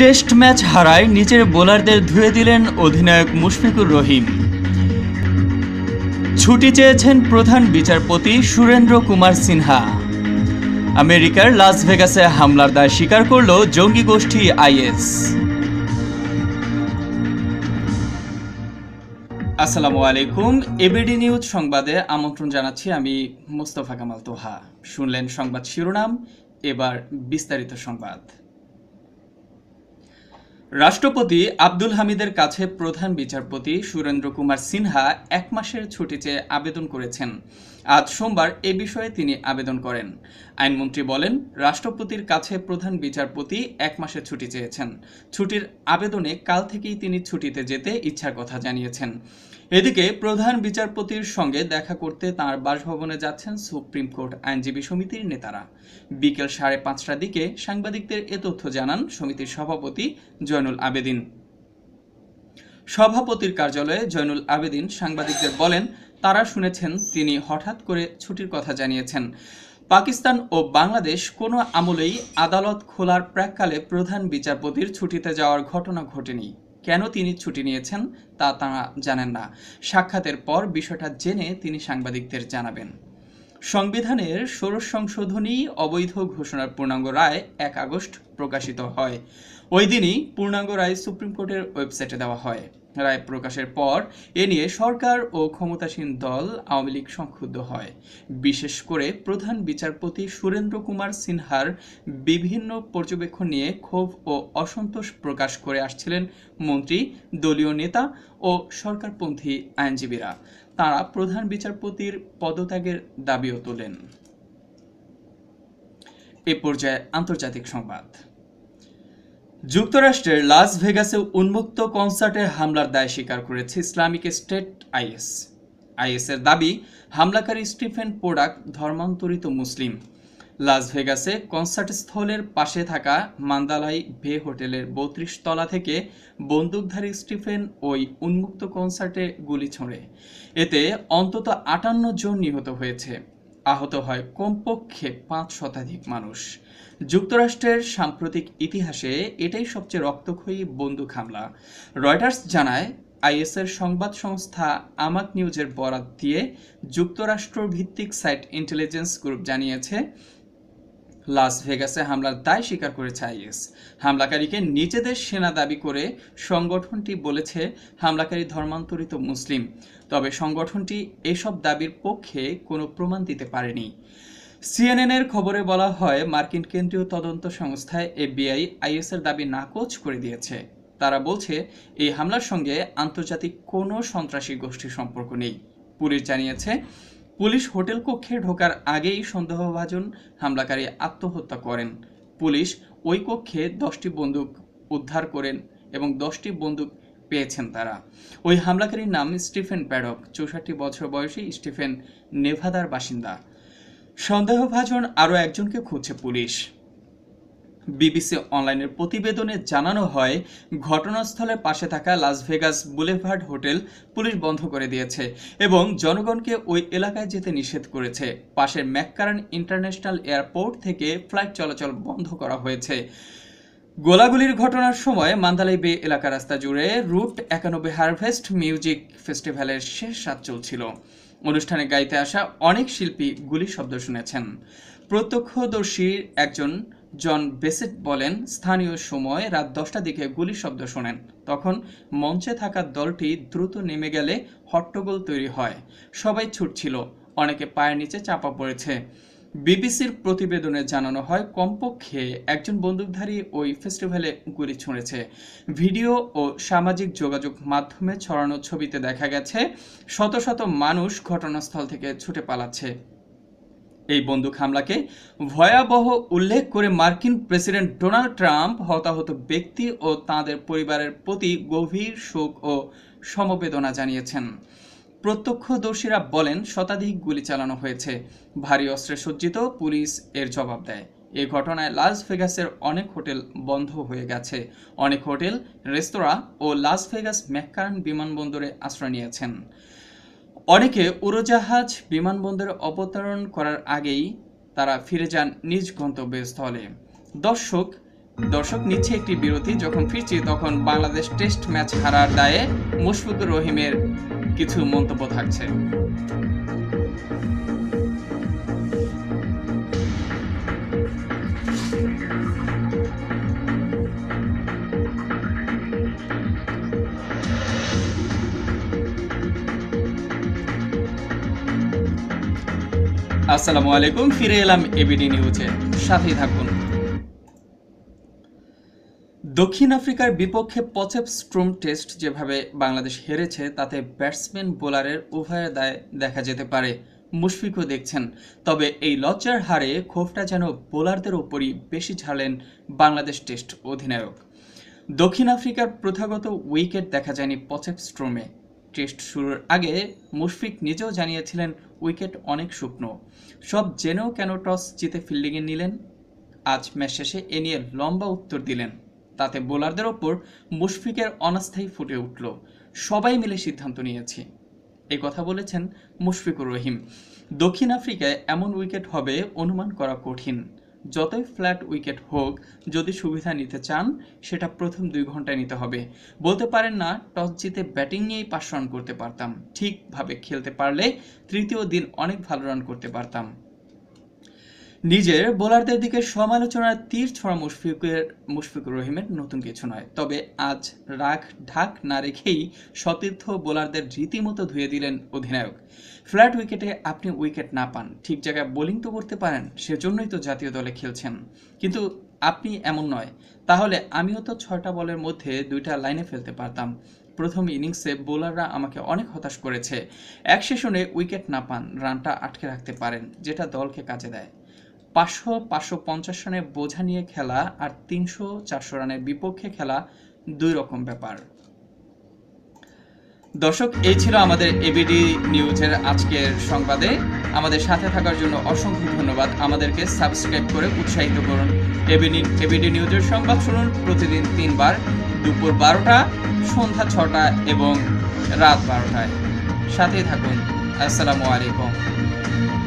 test match হারায় নিজের বোলারদের ধুয়ে দিলেন অধিনায়ক মুশফিকুর রহিম ছুটি চেয়েছেন প্রধান বিচারপতি সুরেন্দ্র কুমার সিনহা আমেরিকার লাস ভেগাসে হামলার দায় স্বীকার করল জঙ্গি গোষ্ঠী আইএস আসসালামু আলাইকুম এবিডি নিউজ সংবাদে আমন্ত্রণ জানাচ্ছি আমি মোস্তফা কামাল তোহা শুনলেন সংবাদ শিরোনাম এবার বিস্তারিত সংবাদ রাষ্ট্রপতি আব্দুল হামিদের কাছে প্রধান বিচারপতি সুরেন্দ্র কুমার সিনহা এক মাসের ছুটি চেয়ে আবেদন করেছেন আজ সোমবার এ বিষয়ে তিনি আবেদন করেন আইনমন্ত্রী বলেন রাষ্ট্রপতির কাছে প্রধান বিচারপতি এক মাসের ছুটি চেয়েছেন ছুটির আবেদনে কাল থেকেই তিনি ছুটিতে যেতে ইচ্ছার কথা জানিয়েছেন এদিকে প্রধান বিচারপতির সঙ্গে দেখা করতে তার বাসভবনে যাচ্ছেন সুপ্রিম কোর্ট আইনজীবী সমিতির নেতারা বিকেল সাড়ে পাঁচটার দিকে সাংবাদিকদের এ তথ্য জানান সমিতির সভাপতি জয়নুল আবেদিন সভাপতির কার্যালয়ে জয়নুল আবেদিন সাংবাদিকদের বলেন তারা শুনেছেন তিনি হঠাৎ করে ছুটির কথা জানিয়েছেন পাকিস্তান ও বাংলাদেশ কোনো আমলেই আদালত খোলার প্রাককালে প্রধান বিচারপতির ছুটিতে যাওয়ার ঘটনা ঘটেনি কেন তিনি ছুটি নিয়েছেন তা তাঁরা জানেন না সাক্ষাতের পর বিষয়টা জেনে তিনি সাংবাদিকদের জানাবেন সংবিধানের ষোড়শ সংশোধনী অবৈধ ঘোষণার পূর্ণাঙ্গ রায় এক আগস্ট প্রকাশিত হয় ওই দিনই পূর্ণাঙ্গ রায় সুপ্রিম কোর্টের ওয়েবসাইটে দেওয়া হয় রায় প্রকাশের পর এ নিয়ে সরকার ও ক্ষমতাসীন দল আওয়ামী লীগ সংক্ষুব্ধ হয় বিশেষ করে প্রধান বিচারপতি সুরেন্দ্র কুমার সিনহার বিভিন্ন পর্যবেক্ষণ নিয়ে ক্ষোভ ও অসন্তোষ প্রকাশ করে আসছিলেন মন্ত্রী দলীয় নেতা ও সরকারপন্থী আইনজীবীরা তারা প্রধান বিচারপতির পদত্যাগের দাবিও তোলেন এ পর্যায়ে আন্তর্জাতিক সংবাদ যুক্তরাষ্ট্রের লাস ভেগাসে উন্মুক্ত কনসার্টে হামলার দায় স্বীকার করেছে ইসলামিক স্টেট আইএস আইএসের দাবি হামলাকারী স্টিফেন পোডাক ধর্মান্তরিত মুসলিম লাস ভেগাসে কনসার্ট স্থলের পাশে থাকা মান্দালাই ভে হোটেলের বত্রিশ তলা থেকে বন্দুকধারী স্টিফেন ওই উন্মুক্ত কনসার্টে গুলি ছোঁড়ে এতে অন্তত আটান্ন জন নিহত হয়েছে আহত হয় কমপক্ষে পাঁচ শতাধিক মানুষ যুক্তরাষ্ট্রের সাম্প্রতিক ইতিহাসে এটাই সবচেয়ে রক্তক্ষয়ী বন্দুক হামলা রয়টার্স জানায় আইএসের সংবাদ সংস্থা আমাক নিউজের বরাত দিয়ে যুক্তরাষ্ট্র ভিত্তিক সাইট ইন্টেলিজেন্স গ্রুপ জানিয়েছে লাস ভেগাসে হামলার দায় স্বীকার করেছে আইএস হামলাকারীকে নিজেদের সেনা দাবি করে সংগঠনটি বলেছে হামলাকারী ধর্মান্তরিত মুসলিম তবে সংগঠনটি এসব দাবির পক্ষে কোনো প্রমাণ দিতে পারেনি সিএনএনের খবরে বলা হয় মার্কিন কেন্দ্রীয় তদন্ত সংস্থায় এফবিআই আইএসের দাবি নাকচ করে দিয়েছে তারা বলছে এই হামলার সঙ্গে আন্তর্জাতিক কোনো সন্ত্রাসী গোষ্ঠীর সম্পর্ক নেই পুলিশ জানিয়েছে পুলিশ হোটেল কক্ষে ঢোকার আগেই সন্দেহভাজন হামলাকারী আত্মহত্যা করেন পুলিশ ওই কক্ষে দশটি বন্দুক উদ্ধার করেন এবং দশটি বন্দুক পেয়েছেন তারা ওই হামলাকারীর নাম স্টিফেন প্যাডক চৌষট্টি বছর বয়সী স্টিফেন নেভাদার বাসিন্দা সন্দেহভাজন আরও একজনকে খুঁজছে পুলিশ বিবিসি অনলাইনের প্রতিবেদনে জানানো হয় ঘটনাস্থলের পাশে থাকা Las Vegas Boulevard hotel police বন্ধ করে দিয়েছে এবং জনগণকে ওই এলাকায় যেতে নিষেধ করেছে পাশের ম্যাককারান ইন্টারন্যাশনাল এয়ারপোর্ট থেকে ফ্লাইট চলাচল বন্ধ করা হয়েছে গোলাগুলির ঘটনার সময় মান্দালাই বে এলাকা রাস্তা জুড়ে রুট একানব্বই হারভেস্ট মিউজিক ফেস্টিভ্যালের শেষ রাত চলছিল অনুষ্ঠানে গাইতে আসা অনেক শিল্পী গুলি শব্দ শুনেছেন প্রত্যক্ষদর্শীর একজন জন বেসেট বলেন স্থানীয় সময় রাত দশটার দিকে গুলির শব্দ শোনেন তখন মঞ্চে থাকা দলটি দ্রুত নেমে গেলে হট্টগোল তৈরি হয় সবাই ছুটছিল অনেকে পায়ের নিচে চাপা পড়েছে বিবিসির প্রতিবেদনে জানানো হয় কমপক্ষে একজন বন্দুকধারী ওই ফেস্টিভ্যালে গুলি ছুঁড়েছে ভিডিও ও সামাজিক যোগাযোগ মাধ্যমে ছড়ানো ছবিতে দেখা গেছে শত শত মানুষ ঘটনাস্থল থেকে ছুটে পালাচ্ছে এই বন্দুক হামলাকে ভয়াবহ উল্লেখ করে মার্কিন প্রেসিডেন্ট ডোনাল্ড ট্রাম্প হতাহত ব্যক্তি ও তাদের পরিবারের প্রতি গভীর শোক ও সমবেদনা জানিয়েছেন প্রত্যক্ষদর্শীরা বলেন শতাধিক গুলি চালানো হয়েছে ভারী অস্ত্রে সজ্জিত পুলিশ এর জবাব দেয় এ ঘটনায় লাস ভেগাসের অনেক হোটেল বন্ধ হয়ে গেছে অনেক হোটেল রেস্তোরাঁ ও লাস ভেগাস ম্যাককারন বিমানবন্দরে আশ্রয় নিয়েছেন অনেকে উড়োজাহাজ বিমানবন্দরে অবতরণ করার আগেই তারা ফিরে যান নিজ গন্তব্যস্থলে দর্শক দর্শক নিচ্ছে একটি বিরতি যখন ফিরছি তখন বাংলাদেশ টেস্ট ম্যাচ হারার দায়ে মুশফিকুর রহিমের কিছু মন্তব্য থাকছে আসসালামু আলাইকুম ফিরে এলাম এবিডি নিউজে সাথেই থাকুন দক্ষিণ আফ্রিকার বিপক্ষে পচেপ স্ট্রোম টেস্ট যেভাবে বাংলাদেশ হেরেছে তাতে ব্যাটসম্যান বোলারের উভয়ের দায় দেখা যেতে পারে মুশফিকও দেখছেন তবে এই লজ্জার হারে ক্ষোভটা যেন বোলারদের ওপরই বেশি ছাড়লেন বাংলাদেশ টেস্ট অধিনায়ক দক্ষিণ আফ্রিকার প্রথাগত উইকেট দেখা যায়নি পচেপ স্ট্রোমে টেস্ট শুরুর আগে মুশফিক নিজেও জানিয়েছিলেন উইকেট অনেক শুকনো সব জেনেও কেন টস জিতে ফিল্ডিংয়ে নিলেন আজ ম্যাচ শেষে এ নিয়ে লম্বা উত্তর দিলেন তাতে বোলারদের ওপর মুশফিকের অনাস্থায়ী ফুটে উঠল সবাই মিলে সিদ্ধান্ত নিয়েছি এ কথা বলেছেন মুশফিকুর রহিম দক্ষিণ আফ্রিকায় এমন উইকেট হবে অনুমান করা কঠিন যতই ফ্ল্যাট উইকেট হোক যদি সুবিধা নিতে চান সেটা প্রথম দুই ঘন্টায় নিতে হবে বলতে পারেন না টস জিতে ব্যাটিং নিয়েই পাঁচ রান করতে পারতাম ঠিকভাবে খেলতে পারলে তৃতীয় দিন অনেক ভালো রান করতে পারতাম নিজের বোলারদের দিকে সমালোচনার তীর ছড়া মুশফিকের মুশফিকুর রহিমের নতুন কিছু নয় তবে আজ রাখ ঢাক না রেখেই সতীর্থ বোলারদের রীতিমতো ধুয়ে দিলেন অধিনায়ক ফ্ল্যাট উইকেটে আপনি উইকেট না পান ঠিক জায়গায় বোলিং তো করতে পারেন সেজন্যই তো জাতীয় দলে খেলছেন কিন্তু আপনি এমন নয় তাহলে আমিও তো ছয়টা বলের মধ্যে দুইটা লাইনে ফেলতে পারতাম প্রথম ইনিংসে বোলাররা আমাকে অনেক হতাশ করেছে এক সেশনে উইকেট না পান রানটা আটকে রাখতে পারেন যেটা দলকে কাজে দেয় পাঁচশো পাঁচশো পঞ্চাশ রানের বোঝা নিয়ে খেলা আর তিনশো চারশো রানের বিপক্ষে খেলা দুই রকম ব্যাপার দর্শক এই ছিল আমাদের এবিডি নিউজের আজকের সংবাদে আমাদের সাথে থাকার জন্য অসংখ্য ধন্যবাদ আমাদেরকে সাবস্ক্রাইব করে উৎসাহিত করুন এবিডি এবিডি নিউজের সংবাদ শুনুন প্রতিদিন তিনবার দুপুর বারোটা সন্ধ্যা ছটা এবং রাত বারোটায় সাথেই থাকুন আসসালামু আলাইকুম